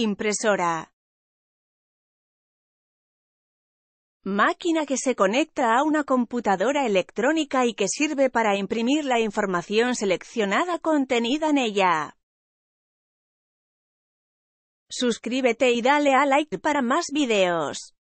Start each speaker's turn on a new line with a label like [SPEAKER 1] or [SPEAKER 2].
[SPEAKER 1] Impresora.
[SPEAKER 2] Máquina que se conecta a una computadora electrónica y que sirve para imprimir la información seleccionada contenida en ella. Suscríbete y dale a like para más videos.